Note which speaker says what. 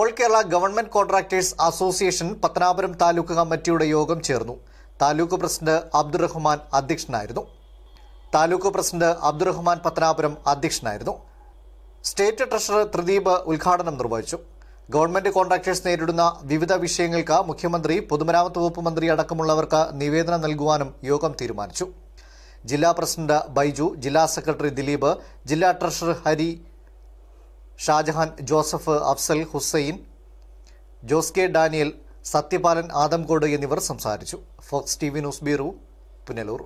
Speaker 1: all Kerala government contractors association Pathanapuram taluk കമ്മിറ്റിയുടെ യോഗം ചേർന്നു താലൂക്ക് പ്രസിഡന്റ് അബ്ദുറഹ്മാൻ അധ്യക്ഷനായിരുന്നു താലൂക്ക് പ്രസിഡന്റ് അബ്ദുറഹ്മാൻ പത്തനാപുരം അധ്യക്ഷനായിരുന്നു സ്റ്റേറ്റ് ട്രഷറർ ത്രിദീപ് ഉദ്ഘാടനം നിർവഹിച്ചു ഗവൺമെന്റ് കോൺട്രാക്ടേഴ്സ് നേരിടുന്ന വിവിധ വിഷയങ്ങൾക്ക് മുഖ്യമന്ത്രി പൊതുമരാമത്ത് വകുപ്പ് മന്ത്രി അടക്കമുള്ളവർക്ക് നിവേദനം നൽകുവാനും യോഗം തീരുമാനിച്ചു ജില്ലാ പ്രസിഡന്റ് ബൈജു ജില്ലാ സെക്രട്ടറി ദിലീപ് ജില്ലാ ട്രഷറർ ഹരി ഷാജഹാൻ ജോസഫ് അഫ്സൽ ഹുസൈൻ ജോസ് കെ ഡാനിയൽ സത്യപാലൻ ആദംകോട് എന്നിവർ സംസാരിച്ചു Fox T V news bureau Punalur